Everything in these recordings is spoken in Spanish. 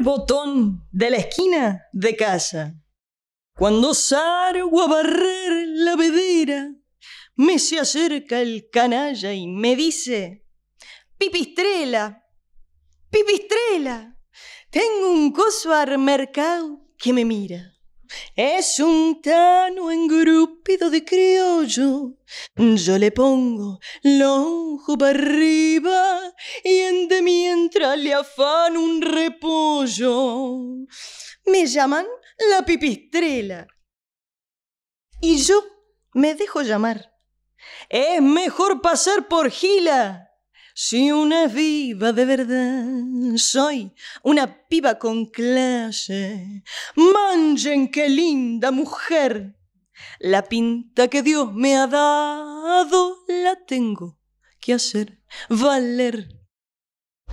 botón de la esquina de casa. Cuando salgo a barrer la vedera, me se acerca el canalla y me dice, Pipistrela, Pipistrela, tengo un coso al mercado que me mira. Es un tano engrupido de criollo. Yo le pongo lojo para arriba y en de mientras le afano un repollo. Me llaman la pipistrela. Y yo me dejo llamar. Es mejor pasar por Gila si una viva de verdad soy, una piba con clase. Manchen qué linda mujer. La pinta que Dios me ha dado la tengo que hacer valer.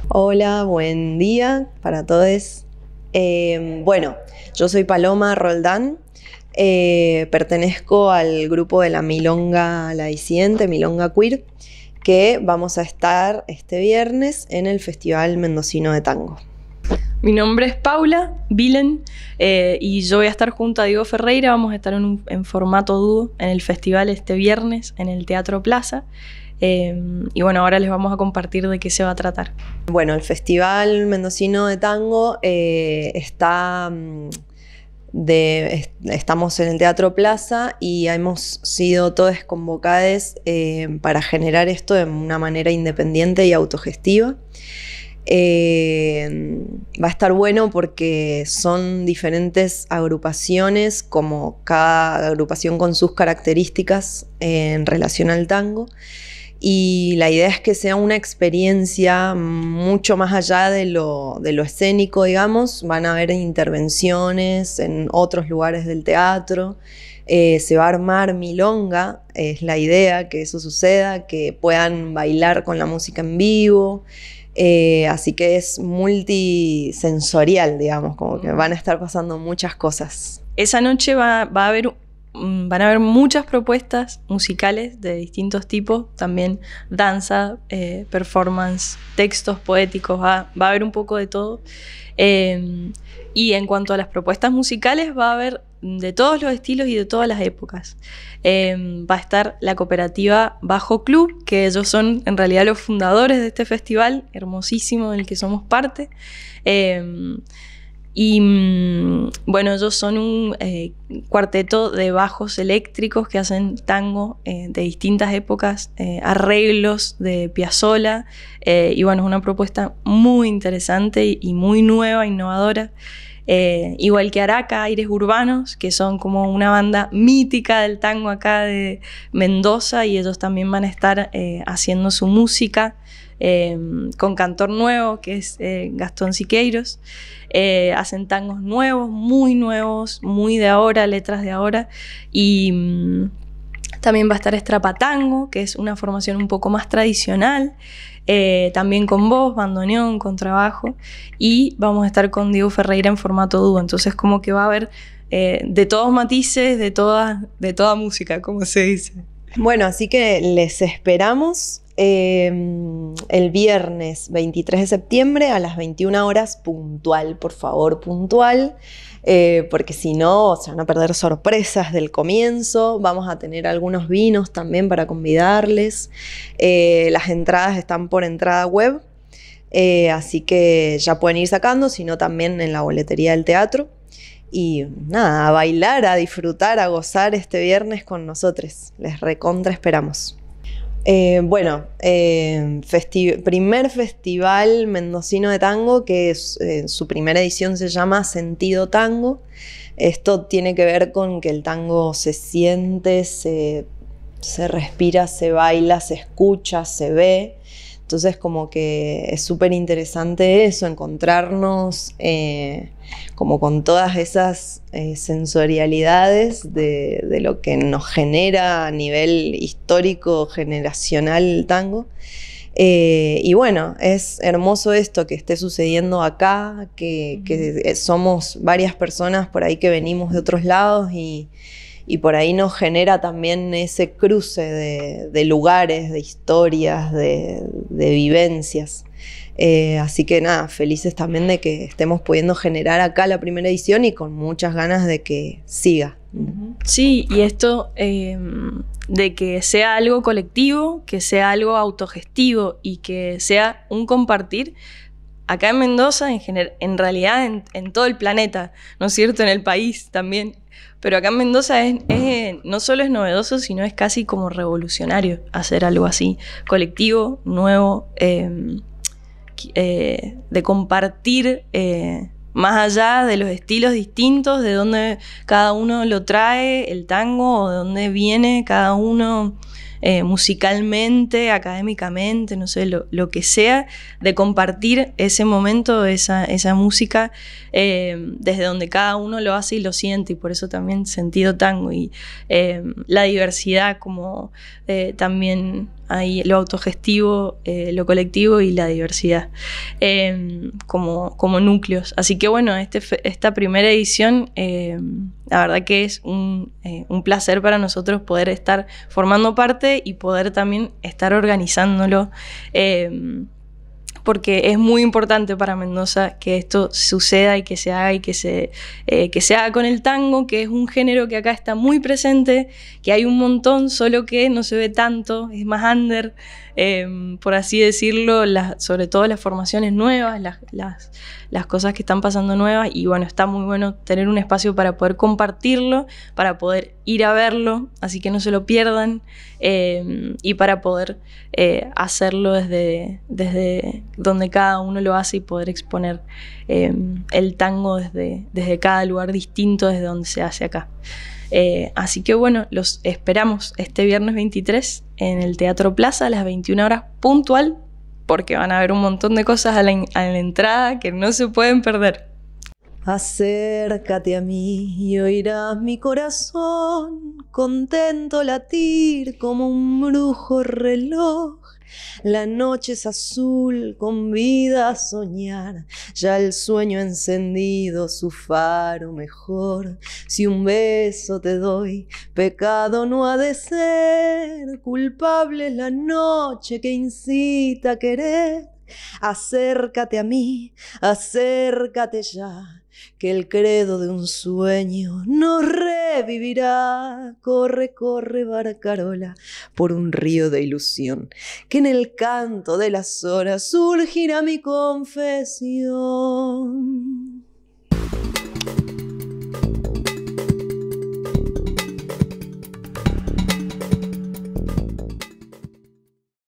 Hola, buen día para todos. Em, bueno, yo soy Paloma Roldán, eh, pertenezco al grupo de la Milonga La Disidente, Milonga Queer que vamos a estar este viernes en el Festival Mendocino de Tango. Mi nombre es Paula Vilen eh, y yo voy a estar junto a Diego Ferreira. Vamos a estar en, formato dúo en el festival este viernes en el Teatro Plaza. Eh, y bueno, ahora les vamos a compartir de qué se va a tratar. Bueno, el Festival Mendocino de Tango eh, está mm, estamos en el Teatro Plaza y hemos sido todos convocados eh, para generar esto de una manera independiente y autogestiva. Eh, va a estar bueno porque son diferentes agrupaciones, como cada agrupación con sus características eh, en relación al tango y la idea es que sea una experiencia mucho más allá de lo, escénico, digamos. Van a haber intervenciones en otros lugares del teatro. Eh, se va a armar milonga, es la idea que eso suceda, que puedan bailar con la música en vivo. Eh, así que es multisensorial, digamos, como que mm. van a estar pasando muchas cosas. Esa noche va, va a haber Mm, van a haber muchas propuestas musicales de distintos tipos, también danza, eh, performance, textos poéticos, va, a haber un poco de todo. Em, y en cuanto a las propuestas musicales, va a haber de todos los estilos y de todas las épocas. Em, va a estar la cooperativa Bajo Club, que ellos son en realidad los fundadores de este festival hermosísimo del que somos parte. Em, y mm, bueno, ellos son un eh, cuarteto de bajos eléctricos que hacen tango eh, de distintas épocas, eh, arreglos de Piazzolla. y bueno, es una propuesta muy interesante y muy nueva, innovadora. Eh, igual que Araca, Aires Urbanos, que son como una banda mítica del tango acá de Mendoza y ellos también van a estar eh, haciendo su música. Eh, con cantor nuevo, que es Gastón Siqueiros. hacen tangos nuevos, muy nuevos, muy de ahora, letras de ahora. Y mm, también va a estar Strapatango, que es una formación un poco más tradicional, eh, también con voz, bandoneón, con trabajo. Y vamos a estar con Diego Ferreira en formato dúo. Entonces, como que va a haber eh, de todos matices, de toda, de toda música, como se dice. Bueno, así que les esperamos Em, el viernes 23 de septiembre a las 21 horas, puntual, por favor, puntual, eh, porque si no, se van a perder sorpresas del comienzo, vamos a tener algunos vinos también para convidarles, eh, las entradas están por entrada web, eh, así que ya pueden ir sacando, sino también en la boletería del teatro. Y nada, a bailar, a disfrutar, a gozar este viernes con nosotros. Les recontra esperamos. Eh, bueno, eh, primer festival mendocino de tango, que en eh, su primera edición se llama Sentido Tango. Esto tiene que ver con que el tango se siente, se respira, se baila, se escucha, se ve. Entonces como que es súper interesante eso, encontrarnos eh, como con todas esas eh, sensorialidades de, lo que nos genera a nivel histórico, generacional el tango. Eh, y bueno, es hermoso esto que esté sucediendo acá, que, que somos varias personas por ahí que venimos de otros lados y y por ahí nos genera también ese cruce de, lugares, de historias, de, vivencias. Eh, así que nada, felices también de que estemos pudiendo generar acá la primera edición y con muchas ganas de que siga. Sí, y esto em, de que sea algo colectivo, que sea algo autogestivo y que sea un compartir, acá en Mendoza, en, en realidad en, en, todo el planeta, ¿no es cierto? En el país también. Pero acá en Mendoza eh, no solo es novedoso, sino es casi como revolucionario hacer algo así, colectivo, nuevo, em, eh, de compartir eh, más allá de los estilos distintos, de dónde cada uno lo trae, el tango, o de dónde viene cada uno. Eh, musicalmente, académicamente, no sé, lo, que sea, de compartir ese momento, esa, música, eh, desde donde cada uno lo hace y lo siente, y por eso también sentido tango y eh, la diversidad como también hay lo autogestivo, eh, lo colectivo y la diversidad em, como, como, núcleos. Así que bueno, este esta primera edición, em, la verdad que es eh, un, placer para nosotros poder estar formando parte y poder también estar organizándolo em, porque es muy importante para Mendoza que esto suceda y que se haga y que se, eh, que se haga con el tango, que es un género que acá está muy presente, que hay un montón, solo que no se ve tanto, es más under, em, por así decirlo, sobre todo las formaciones nuevas, las, las, cosas que están pasando nuevas y bueno, está muy bueno tener un espacio para poder compartirlo, para poder ir a verlo, así que no se lo pierdan em, y para poder eh, hacerlo desde, desde donde cada uno lo hace y poder exponer eh, el tango desde, desde cada lugar distinto desde donde se hace acá. Eh, así que bueno, los esperamos este viernes 23 en el Teatro Plaza a las 21 horas puntual, porque van a haber un montón de cosas a la, la entrada que no se pueden perder. Acércate a mí y oirás mi corazón contento latir como un brujo reloj la noche es azul, convida a soñar, ya el sueño encendido, su faro mejor. Si un beso te doy, pecado no ha de ser, culpable es la noche que incita a querer. Acércate a mí, acércate ya, que el credo de un sueño nos revivirá. Corre, corre, barcarola por un río de ilusión, que en el canto de las horas surgirá mi confesión.